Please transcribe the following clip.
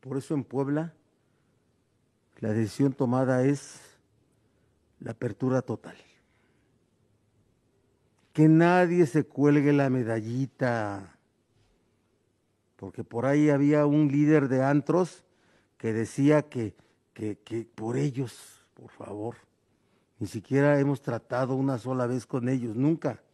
por eso en Puebla la decisión tomada es la apertura total. Que nadie se cuelgue la medallita, porque por ahí había un líder de antros que decía que, que, que por ellos, por favor, ni siquiera hemos tratado una sola vez con ellos, nunca.